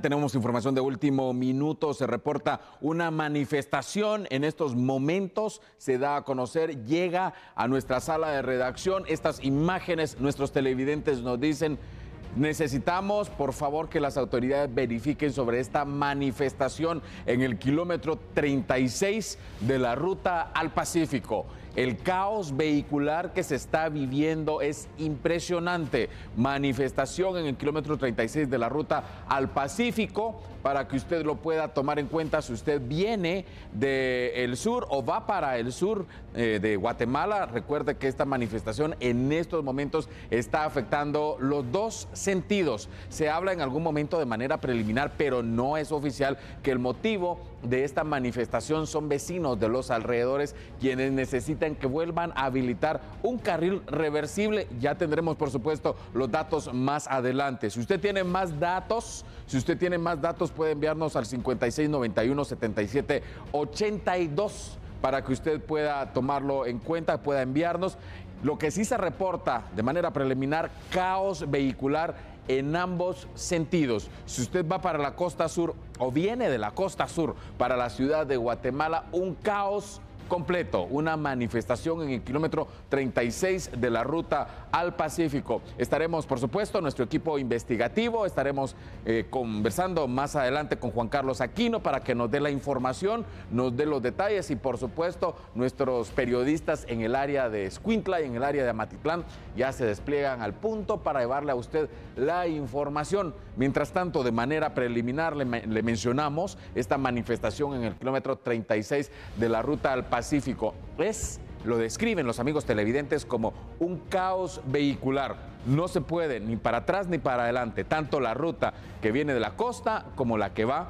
Tenemos información de último minuto. Se reporta una manifestación en estos momentos. Se da a conocer, llega a nuestra sala de redacción. Estas imágenes, nuestros televidentes nos dicen Necesitamos, por favor, que las autoridades verifiquen sobre esta manifestación en el kilómetro 36 de la ruta al Pacífico. El caos vehicular que se está viviendo es impresionante. Manifestación en el kilómetro 36 de la ruta al Pacífico para que usted lo pueda tomar en cuenta si usted viene del sur o va para el sur eh, de Guatemala. Recuerde que esta manifestación en estos momentos está afectando los dos sentidos. Se habla en algún momento de manera preliminar, pero no es oficial que el motivo de esta manifestación son vecinos de los alrededores quienes necesitan que vuelvan a habilitar un carril reversible. Ya tendremos, por supuesto, los datos más adelante. Si usted tiene más datos, si usted tiene más datos, puede enviarnos al 5691 7782 para que usted pueda tomarlo en cuenta, pueda enviarnos lo que sí se reporta de manera preliminar, caos vehicular en ambos sentidos. Si usted va para la costa sur o viene de la costa sur para la ciudad de Guatemala, un caos completo, una manifestación en el kilómetro 36 de la ruta al Pacífico. Estaremos, por supuesto, nuestro equipo investigativo, estaremos eh, conversando más adelante con Juan Carlos Aquino para que nos dé la información, nos dé los detalles y, por supuesto, nuestros periodistas en el área de Escuintla y en el área de Amatitlán ya se despliegan al punto para llevarle a usted la información. Mientras tanto, de manera preliminar, le, le mencionamos esta manifestación en el kilómetro 36 de la ruta al Pacífico Pacífico. Es, lo describen los amigos televidentes como un caos vehicular. No se puede ni para atrás ni para adelante, tanto la ruta que viene de la costa como la que va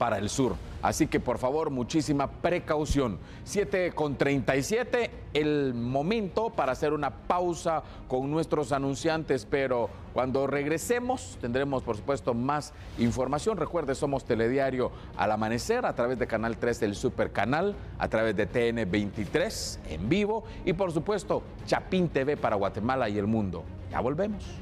para el sur. Así que por favor, muchísima precaución. 7 con 37, el momento para hacer una pausa con nuestros anunciantes, pero cuando regresemos tendremos por supuesto más información. Recuerde, somos Telediario al amanecer a través de Canal 3 del Super Canal, a través de TN23 en vivo y por supuesto Chapín TV para Guatemala y el mundo. Ya volvemos.